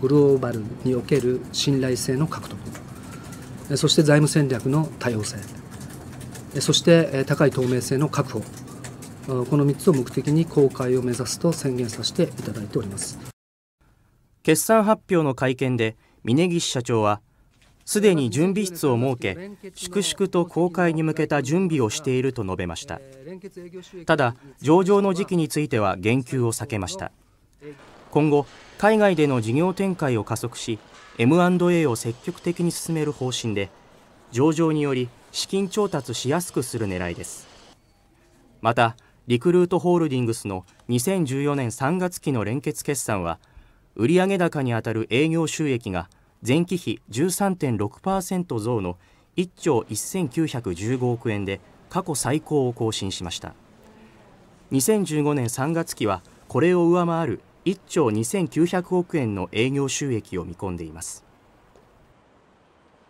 グローバルにおける信頼性の獲得そして財務戦略の多様性そして高い透明性の確保この3つを目的に公開を目指すと宣言させていただいております決算発表の会見で峯岸社長はすでに準備室を設け粛々と公開に向けた準備をしていると述べましたただ上場の時期については言及を避けました今後海外での事業展開を加速し M&A を積極的に進める方針で上場により資金調達しやすくする狙いですまたリクルートホールディングスの2014年3月期の連結決算は売上高にあたる営業収益が前期比13.6%増の1兆1915億円で過去最高を更新しました2015年3月期はこれを上回る1兆2900億円の営業収益を見込んでいます